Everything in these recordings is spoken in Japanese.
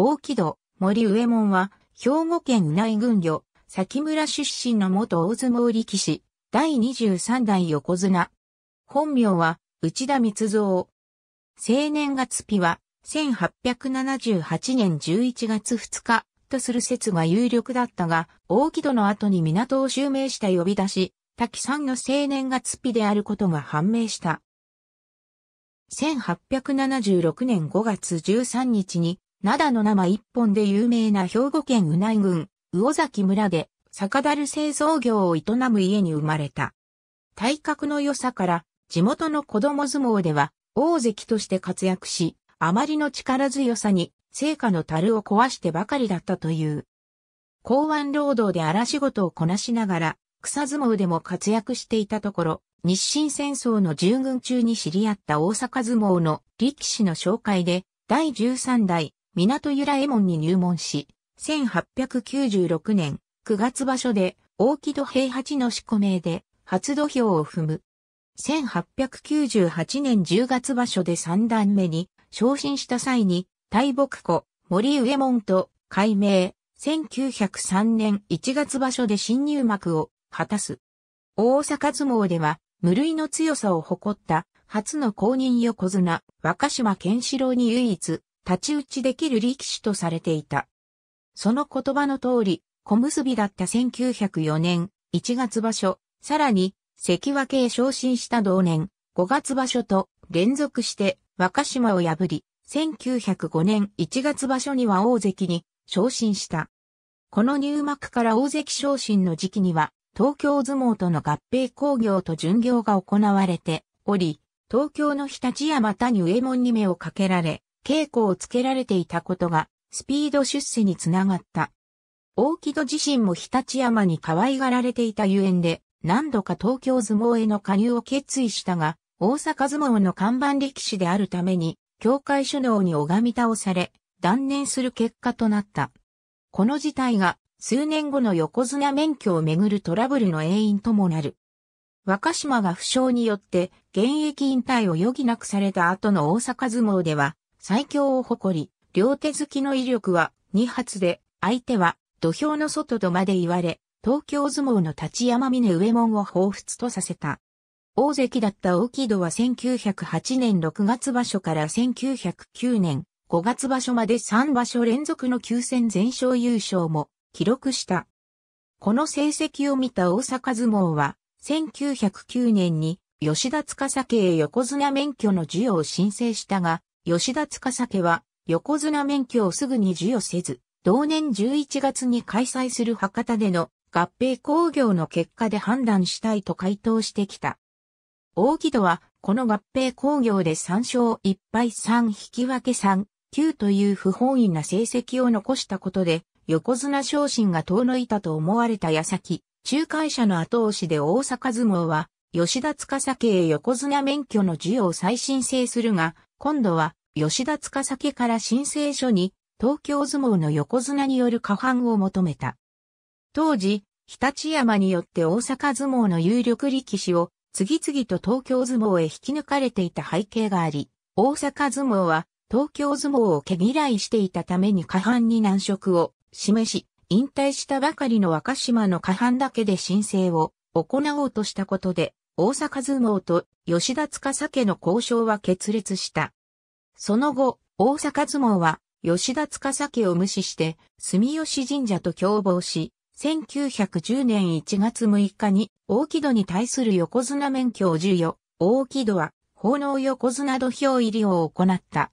大木戸、森上門は、兵庫県内郡旅、崎村出身の元大相撲力士、第23代横綱。本名は、内田光造。青年月日は、1878年11月2日、とする説が有力だったが、大木戸の後に港を襲名した呼び出し、滝さんの青年月日であることが判明した。1876年5月13日に灘の生一本で有名な兵庫県宇内郡、魚崎村で、酒樽製造業を営む家に生まれた。体格の良さから、地元の子供相撲では、大関として活躍し、あまりの力強さに、成果の樽を壊してばかりだったという。港湾労働で荒仕事をこなしながら、草相撲でも活躍していたところ、日清戦争の従軍中に知り合った大阪相撲の力士の紹介で、第13代港由良衛門に入門し、1896年9月場所で大木戸平八の四個名で初土俵を踏む。1898年10月場所で三段目に昇進した際に大木湖森上門と改名。1903年1月場所で新入幕を果たす。大阪相撲では無類の強さを誇った初の公認横綱若島健志郎に唯一立ち打ちできる力士とされていた。その言葉の通り、小結だった1904年1月場所、さらに関脇へ昇進した同年5月場所と連続して若島を破り、1905年1月場所には大関に昇進した。この入幕から大関昇進の時期には、東京相撲との合併工業と巡業が行われており、東京の日立山谷右衛門に目をかけられ、稽古をつけられていたことが、スピード出世につながった。大木戸自身も日立山に可愛がられていたゆえんで、何度か東京相撲への加入を決意したが、大阪相撲の看板力士であるために、教会首脳に拝み倒され、断念する結果となった。この事態が、数年後の横綱免許をめぐるトラブルの原因ともなる。若島が負傷によって現役引退を余儀なくされた後の大阪相撲では、最強を誇り、両手突きの威力は2発で、相手は土俵の外とまで言われ、東京相撲の立山峰上門を彷彿とさせた。大関だった沖戸は1908年6月場所から1909年5月場所まで3場所連続の9戦全勝優勝も記録した。この成績を見た大阪相撲は、1909年に吉田司家へ横綱免許の授与を申請したが、吉田司家は、横綱免許をすぐに授与せず、同年11月に開催する博多での合併工業の結果で判断したいと回答してきた。大木戸は、この合併工業で3勝1敗3引き分け3、9という不本意な成績を残したことで、横綱昇進が遠のいたと思われた矢先、仲介者の後押しで大阪相撲は、吉田司家へ横綱免許の授与を再申請するが、今度は吉田塚先から申請書に東京相撲の横綱による過半を求めた。当時、日立山によって大阪相撲の有力力士を次々と東京相撲へ引き抜かれていた背景があり、大阪相撲は東京相撲を毛嫌いしていたために過半に難色を示し、引退したばかりの若島の過半だけで申請を行おうとしたことで、大阪相撲と吉田司家の交渉は決裂した。その後、大阪相撲は吉田司家を無視して住吉神社と共謀し、1910年1月6日に大木戸に対する横綱免許を授与、大木戸は奉納横綱土俵入りを行った。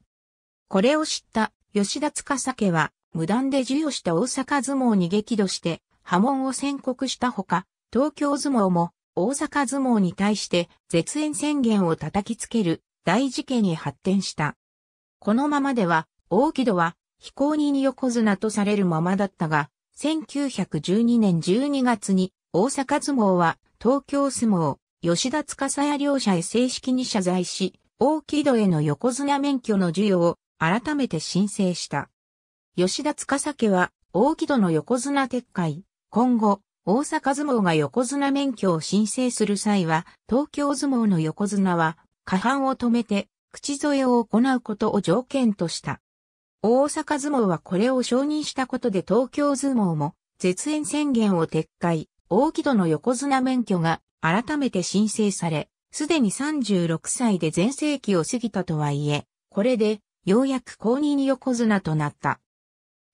これを知った吉田司家は無断で授与した大阪相撲に激怒して波紋を宣告したほか、東京相撲も大阪相撲に対して絶縁宣言を叩きつける大事件に発展した。このままでは、大木戸は非公認横綱とされるままだったが、1912年12月に大阪相撲は東京相撲、吉田司や両者へ正式に謝罪し、大木戸への横綱免許の授与を改めて申請した。吉田司家は大木戸の横綱撤回、今後、大阪相撲が横綱免許を申請する際は、東京相撲の横綱は、下半を止めて、口添えを行うことを条件とした。大阪相撲はこれを承認したことで東京相撲も、絶縁宣言を撤回、大木戸の横綱免許が改めて申請され、すでに36歳で全盛期を過ぎたとはいえ、これで、ようやく公認横綱となった。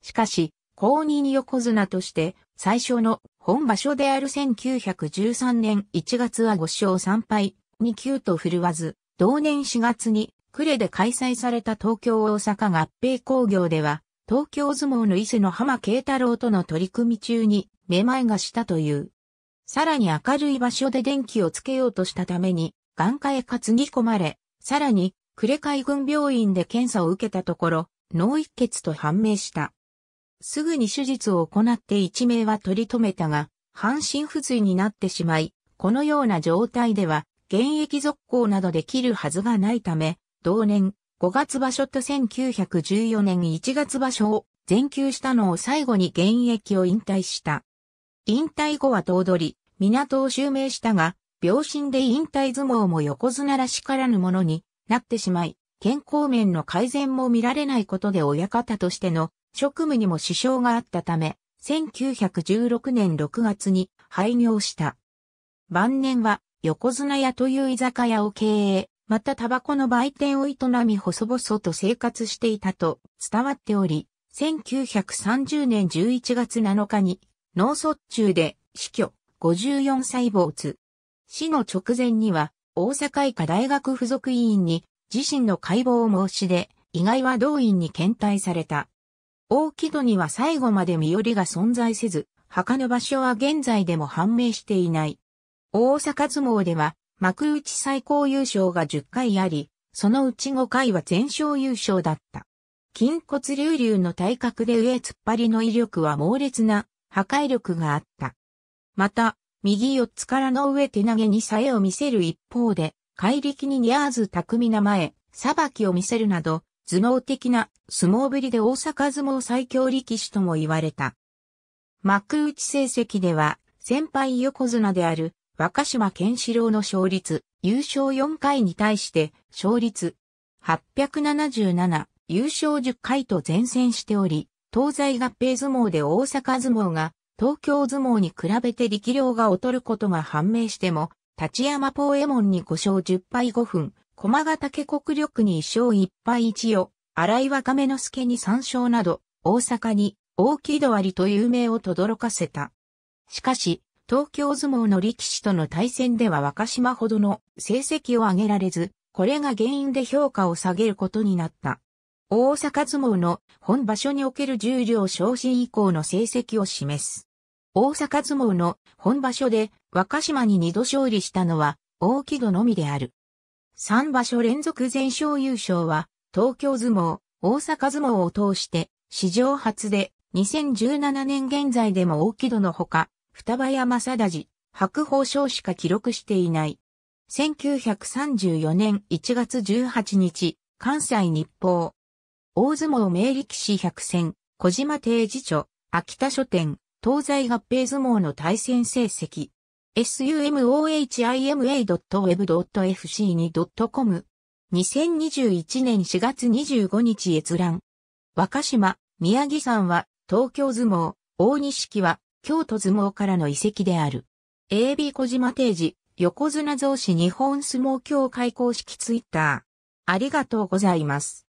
しかし、公認横綱として、最初の本場所である1913年1月は5勝3敗、2級と振るわず、同年4月に、呉で開催された東京大阪合併工業では、東京相撲の伊勢の浜慶太郎との取り組み中に、めまいがしたという。さらに明るい場所で電気をつけようとしたために、眼科へ担ぎ込まれ、さらに、呉海軍病院で検査を受けたところ、脳一血と判明した。すぐに手術を行って一命は取り留めたが、半身不随になってしまい、このような状態では、現役続行などできるはずがないため、同年5月場所と1914年1月場所を全休したのを最後に現役を引退した。引退後は遠取、港を襲名したが、病身で引退相撲も横綱らしからぬものになってしまい、健康面の改善も見られないことで親方としての職務にも支障があったため、1916年6月に廃業した。晩年は横綱屋という居酒屋を経営、またタバコの売店を営み細々と生活していたと伝わっており、1930年11月7日に脳卒中で死去54歳没。死の直前には大阪医科大学附属医院に自身の解剖を申し出、意外は同院に検体された。大木戸には最後まで身寄りが存在せず、墓の場所は現在でも判明していない。大阪相撲では、幕内最高優勝が10回あり、そのうち5回は全勝優勝だった。筋骨隆々の体格で上突っ張りの威力は猛烈な破壊力があった。また、右四つからの上手投げにさえを見せる一方で、怪力に似合わず巧みな前、裁きを見せるなど、相撲的な相撲ぶりで大阪相撲最強力士とも言われた。幕内成績では先輩横綱である若島健志郎の勝率優勝4回に対して勝率877優勝10回と前線しており、東西合併相撲で大阪相撲が東京相撲に比べて力量が劣ることが判明しても、立山ポーエモンに5勝10敗5分、駒ヶ岳国力に1勝1敗1を、荒岩亀之助に3勝など、大阪に大木戸割という名を轟かせた。しかし、東京相撲の力士との対戦では若島ほどの成績を上げられず、これが原因で評価を下げることになった。大阪相撲の本場所における重量昇進以降の成績を示す。大阪相撲の本場所で若島に二度勝利したのは大木戸のみである。3場所連続全勝優勝は、東京相撲、大阪相撲を通して、史上初で、2017年現在でも大木戸のほか、双葉山貞治、白鵬賞しか記録していない。1934年1月18日、関西日報。大相撲名力士百選、小島定次著、秋田書店、東西合併相撲の対戦成績。sumohima.web.fc2.com 2021年4月25日閲覧。若島、宮城さんは東京相撲、大木は京都相撲からの遺跡である。AB 小島定時、横綱造資日本相撲協会公式ツイッター。ありがとうございます。